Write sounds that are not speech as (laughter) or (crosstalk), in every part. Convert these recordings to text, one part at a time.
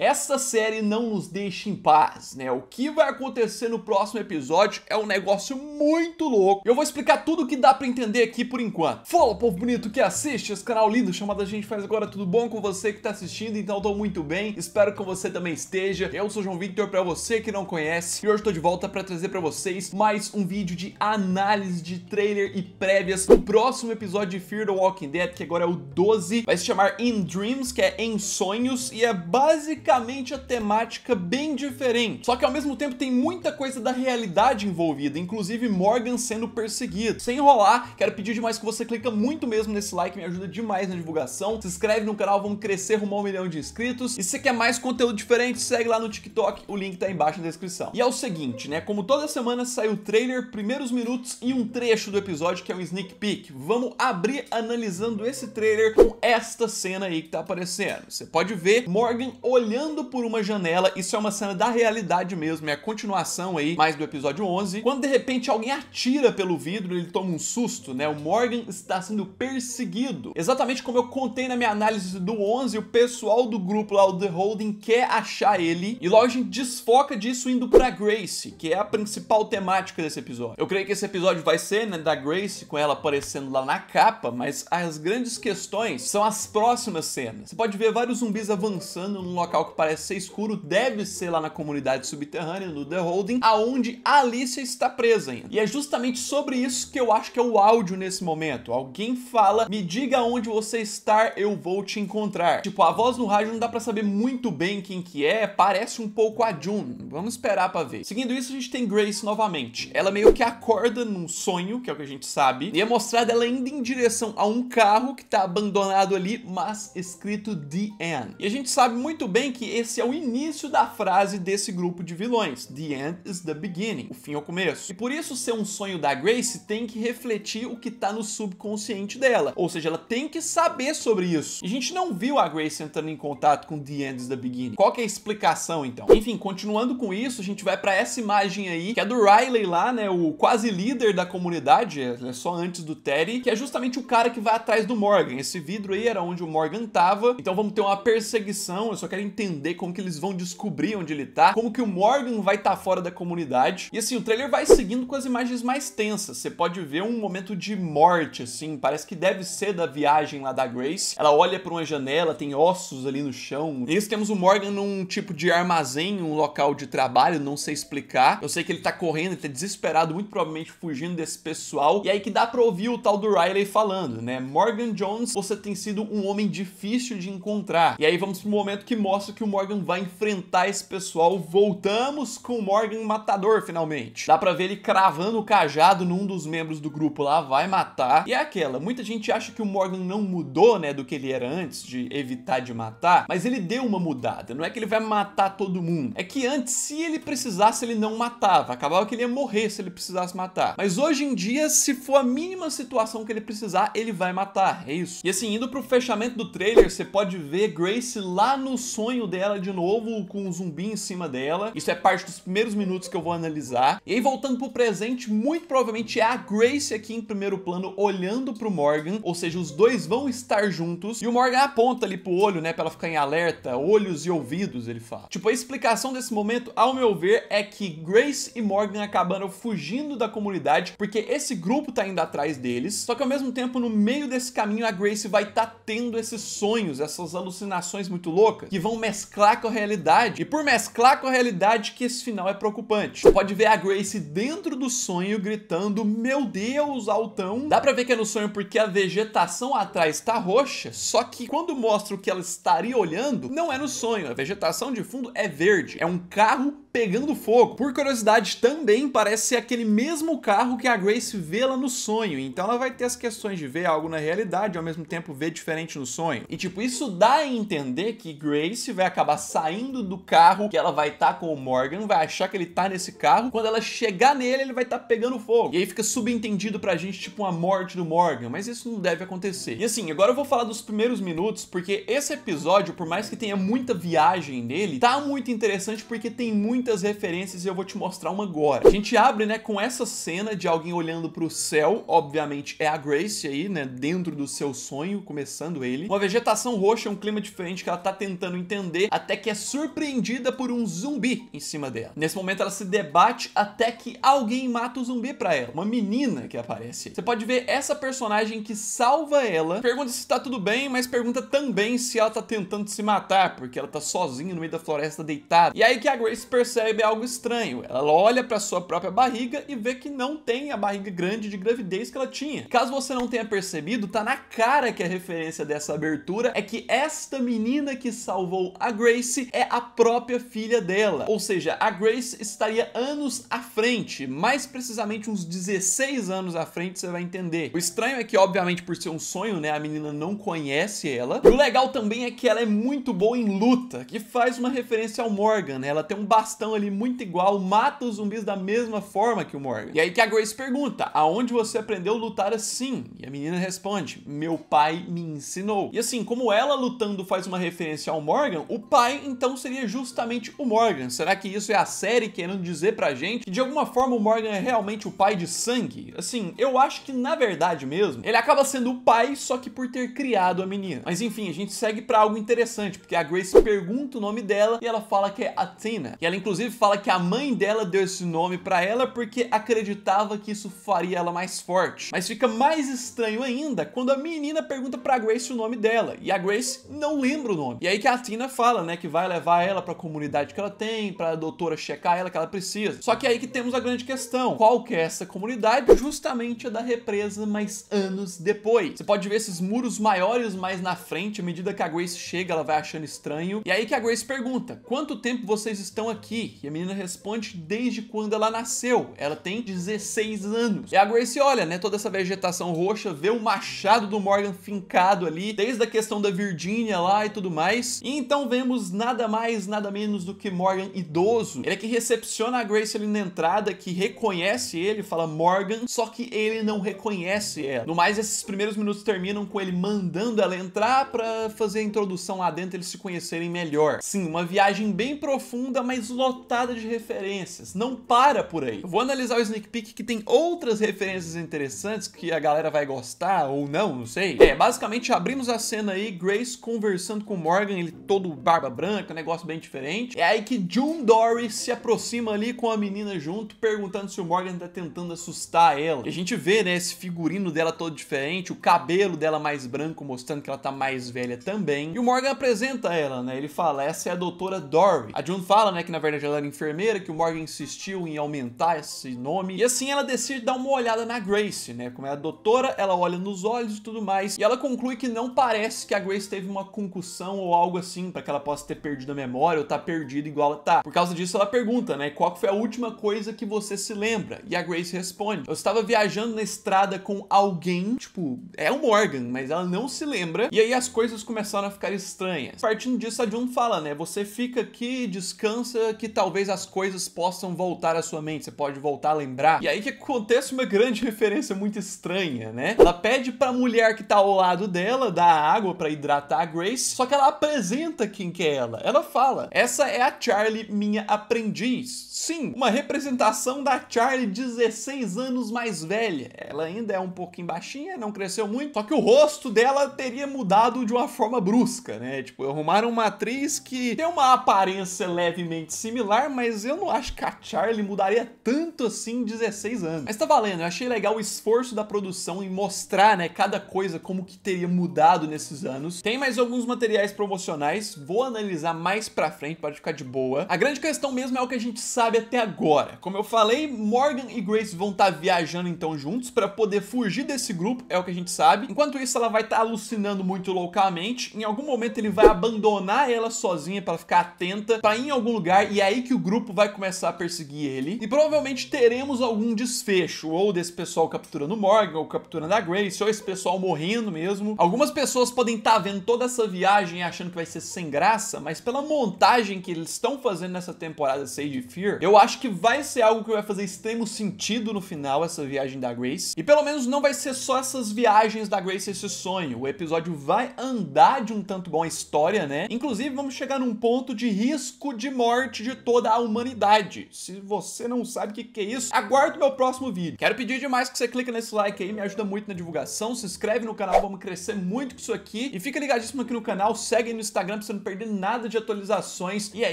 Essa série não nos deixa em paz, né? O que vai acontecer no próximo episódio é um negócio muito louco. Eu vou explicar tudo o que dá para entender aqui por enquanto. Fala, povo bonito que assiste esse canal lindo chamado A Gente Faz Agora. Tudo bom com você que tá assistindo? Então tô muito bem. Espero que você também esteja. Eu sou João Victor para você que não conhece. E hoje tô de volta para trazer para vocês mais um vídeo de análise de trailer e prévias do próximo episódio de Fear the Walking Dead, que agora é o 12. Vai se chamar In Dreams, que é Em Sonhos e é basicamente basicamente a temática bem diferente. Só que ao mesmo tempo tem muita coisa da realidade envolvida, inclusive Morgan sendo perseguido. Sem enrolar, quero pedir demais que você clica muito mesmo nesse like, me ajuda demais na divulgação. Se inscreve no canal, vamos crescer rumo a um milhão de inscritos. E se quer mais conteúdo diferente, segue lá no TikTok, o link tá embaixo na descrição. E é o seguinte, né? Como toda semana sai o trailer, primeiros minutos e um trecho do episódio que é um sneak peek. Vamos abrir analisando esse trailer com esta cena aí que tá aparecendo. Você pode ver Morgan olhando olhando por uma janela. Isso é uma cena da realidade mesmo, é a continuação aí, mais do episódio 11. Quando de repente alguém atira pelo vidro, ele toma um susto, né? O Morgan está sendo perseguido. Exatamente como eu contei na minha análise do 11, o pessoal do grupo lá, o The Holding, quer achar ele. E logo a gente desfoca disso indo pra Grace, que é a principal temática desse episódio. Eu creio que esse episódio vai ser, né, da Grace, com ela aparecendo lá na capa, mas as grandes questões são as próximas cenas. Você pode ver vários zumbis avançando num local local que parece ser escuro deve ser lá na comunidade subterrânea, no The Holding, aonde a Alicia está presa ainda. E é justamente sobre isso que eu acho que é o áudio nesse momento. Alguém fala, me diga onde você está, eu vou te encontrar. Tipo, a voz no rádio não dá para saber muito bem quem que é, parece um pouco a June. Vamos esperar para ver. Seguindo isso, a gente tem Grace novamente. Ela meio que acorda num sonho, que é o que a gente sabe, e é mostrada ela indo em direção a um carro que tá abandonado ali, mas escrito The End. E a gente sabe muito bem bem que esse é o início da frase desse grupo de vilões. The end is the beginning. O fim é o começo. E por isso ser um sonho da Grace tem que refletir o que tá no subconsciente dela. Ou seja, ela tem que saber sobre isso. E a gente não viu a Grace entrando em contato com The End is the Beginning. Qual que é a explicação, então? Enfim, continuando com isso, a gente vai para essa imagem aí, que é do Riley lá, né? O quase líder da comunidade, é né, só antes do Terry, que é justamente o cara que vai atrás do Morgan. Esse vidro aí era onde o Morgan tava. Então vamos ter uma perseguição. Eu só quero entender, como que eles vão descobrir onde ele tá, como que o Morgan vai estar tá fora da comunidade. E assim, o trailer vai seguindo com as imagens mais tensas. Você pode ver um momento de morte, assim, parece que deve ser da viagem lá da Grace. Ela olha para uma janela, tem ossos ali no chão. E isso temos o Morgan num tipo de armazém, um local de trabalho, não sei explicar. Eu sei que ele tá correndo, ele tá desesperado, muito provavelmente fugindo desse pessoal. E aí que dá pra ouvir o tal do Riley falando, né? Morgan Jones, você tem sido um homem difícil de encontrar. E aí vamos pro momento que mostra negócio que o Morgan vai enfrentar esse pessoal. Voltamos com o Morgan matador, finalmente. Dá pra ver ele cravando o cajado num dos membros do grupo lá, vai matar. E é aquela, muita gente acha que o Morgan não mudou, né, do que ele era antes, de evitar de matar, mas ele deu uma mudada. Não é que ele vai matar todo mundo. É que antes, se ele precisasse, ele não matava. Acabava que ele ia morrer se ele precisasse matar. Mas hoje em dia, se for a mínima situação que ele precisar, ele vai matar. É isso. E assim, indo pro fechamento do trailer, você pode ver Grace lá no sonho dela de novo com um zumbi em cima dela. Isso é parte dos primeiros minutos que eu vou analisar. E aí voltando pro presente, muito provavelmente é a Grace aqui em primeiro plano olhando pro Morgan, ou seja, os dois vão estar juntos. E o Morgan aponta ali pro olho, né, pra ela ficar em alerta, olhos e ouvidos, ele fala. Tipo, a explicação desse momento, ao meu ver, é que Grace e Morgan acabaram fugindo da comunidade porque esse grupo tá indo atrás deles. Só que ao mesmo tempo, no meio desse caminho, a Grace vai estar tá tendo esses sonhos, essas alucinações muito loucas que vão mesclar com a realidade. E por mesclar com a realidade que esse final é preocupante. Você pode ver a Grace dentro do sonho gritando, meu Deus, altão. Dá pra ver que é no sonho porque a vegetação atrás tá roxa, só que quando mostra o que ela estaria olhando, não é no sonho. A vegetação de fundo é verde. É um carro pegando fogo. Por curiosidade, também parece ser aquele mesmo carro que a Grace vê lá no sonho, então ela vai ter as questões de ver algo na realidade e ao mesmo tempo ver diferente no sonho. E tipo, isso dá a entender que Grace vai acabar saindo do carro que ela vai estar tá com o Morgan, vai achar que ele tá nesse carro, quando ela chegar nele ele vai estar tá pegando fogo. E aí fica subentendido pra gente tipo uma morte do Morgan, mas isso não deve acontecer. E assim, agora eu vou falar dos primeiros minutos, porque esse episódio, por mais que tenha muita viagem nele, tá muito interessante porque tem muita muitas referências e eu vou te mostrar uma agora. A gente abre, né, com essa cena de alguém olhando pro céu, obviamente é a Grace aí, né, dentro do seu sonho, começando ele. Uma vegetação roxa, um clima diferente que ela tá tentando entender, até que é surpreendida por um zumbi em cima dela. Nesse momento ela se debate até que alguém mata o zumbi pra ela, uma menina que aparece. Você pode ver essa personagem que salva ela, pergunta se tá tudo bem, mas pergunta também se ela tá tentando se matar, porque ela tá sozinha no meio da floresta deitada. E aí que a Grace percebe percebe algo estranho. Ela olha para sua própria barriga e vê que não tem a barriga grande de gravidez que ela tinha. Caso você não tenha percebido, tá na cara que a referência dessa abertura é que esta menina que salvou a Grace é a própria filha dela. Ou seja, a Grace estaria anos à frente, mais precisamente uns 16 anos à frente, você vai entender. O estranho é que, obviamente, por ser um sonho, né, a menina não conhece ela. E o legal também é que ela é muito boa em luta, que faz uma referência ao Morgan, né? Ela tem um bastão estão ali muito igual, mata os zumbis da mesma forma que o Morgan. E aí que a Grace pergunta, aonde você aprendeu a lutar assim? E a menina responde, meu pai me ensinou. E assim, como ela lutando faz uma referência ao Morgan, o pai então seria justamente o Morgan. Será que isso é a série querendo dizer pra gente que de alguma forma o Morgan é realmente o pai de sangue? Assim, eu acho que na verdade mesmo, ele acaba sendo o pai só que por ter criado a menina. Mas enfim, a gente segue pra algo interessante, porque a Grace pergunta o nome dela e ela fala que é Athena, e ela inclusive fala que a mãe dela deu esse nome para ela porque acreditava que isso faria ela mais forte. Mas fica mais estranho ainda quando a menina pergunta para Grace o nome dela e a Grace não lembra o nome. E aí que a Tina fala, né, que vai levar ela para a comunidade que ela tem, para a doutora checar ela que ela precisa. Só que aí que temos a grande questão. Qual que é essa comunidade? Justamente a da represa, mas anos depois. Você pode ver esses muros maiores mais na frente, à medida que a Grace chega, ela vai achando estranho. E aí que a Grace pergunta: "Quanto tempo vocês estão aqui?" aqui a menina responde desde quando ela nasceu. Ela tem 16 anos. E a Grace olha, né, toda essa vegetação roxa, vê o machado do Morgan fincado ali, desde a questão da Virgínia lá e tudo mais. E então vemos nada mais, nada menos do que Morgan idoso. Ele é que recepciona a Grace ali na entrada, que reconhece ele, fala Morgan, só que ele não reconhece ela. No mais, esses primeiros minutos terminam com ele mandando ela entrar para fazer a introdução lá dentro, eles se conhecerem melhor. Sim, uma viagem bem profunda, mas lógico lotada de referências. Não para por aí. Eu vou analisar o sneak peek que tem outras referências interessantes que a galera vai gostar ou não, não sei. É, basicamente abrimos a cena aí, Grace conversando com Morgan, ele todo barba branca, um negócio bem diferente. É aí que June Dory se aproxima ali com a menina junto, perguntando se o Morgan tá tentando assustar ela. E a gente vê, né, esse figurino dela todo diferente, o cabelo dela mais branco, mostrando que ela tá mais velha também. E o Morgan apresenta ela, né? Ele fala: "Essa é a doutora Dory". A June fala, né, que na verdade grande ela era enfermeira, que o Morgan insistiu em aumentar esse nome. E assim ela decide dar uma olhada na Grace, né? Como é a doutora, ela olha nos olhos e tudo mais. E ela conclui que não parece que a Grace teve uma concussão ou algo assim, para que ela possa ter perdido a memória ou tá perdida igual ela tá. Por causa disso, ela pergunta, né? Qual foi a última coisa que você se lembra? E a Grace responde: Eu estava viajando na estrada com alguém, tipo, é o Morgan, mas ela não se lembra. E aí as coisas começaram a ficar estranhas. Partindo disso, a June fala, né? Você fica aqui, descansa, que que talvez as coisas possam voltar à sua mente, você pode voltar a lembrar. E aí que acontece uma grande (laughs) referência muito estranha, né? Ela pede pra mulher que tá ao lado dela dar água para hidratar a Grace, só que ela apresenta quem que é ela. Ela fala: "Essa é a Charlie, minha aprendiz". Sim, uma representação da Charlie 16 anos mais velha. Ela ainda é um pouquinho baixinha, não cresceu muito, só que o rosto dela teria mudado de uma forma brusca, né? Tipo, arrumaram uma atriz que tem uma aparência levemente similar similar, mas eu não acho que a Charlie mudaria tanto assim em 16 anos. Mas tá valendo, eu achei legal o esforço da produção em mostrar, né, cada coisa como que teria mudado nesses anos. Tem mais alguns materiais promocionais, vou analisar mais pra frente para ficar de boa. A grande questão mesmo é o que a gente sabe até agora. Como eu falei, Morgan e Grace vão estar tá viajando então juntos para poder fugir desse grupo, é o que a gente sabe. Enquanto isso, ela vai estar tá alucinando muito loucamente. Em algum momento ele vai abandonar ela sozinha para ficar atenta, pra ir em algum lugar e é aí que o grupo vai começar a perseguir ele. E provavelmente teremos algum desfecho, ou desse pessoal capturando Morgan, ou capturando a Grace, ou esse pessoal morrendo mesmo. Algumas pessoas podem estar tá vendo toda essa viagem achando que vai ser sem graça, mas pela montagem que eles estão fazendo nessa temporada Sage Fear, eu acho que vai ser algo que vai fazer extremo sentido no final, essa viagem da Grace. E pelo menos não vai ser só essas viagens da Grace esse sonho. O episódio vai andar de um tanto bom a história, né? Inclusive, vamos chegar num ponto de risco de morte de de toda a humanidade. Se você não sabe o que, que é isso, aguarde o meu próximo vídeo. Quero pedir demais que você clique nesse like aí, me ajuda muito na divulgação, se inscreve no canal, vamos crescer muito com isso aqui. E fica ligadíssimo aqui no canal, segue no Instagram pra você não perder nada de atualizações. E é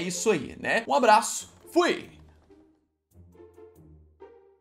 isso aí, né? Um abraço, fui!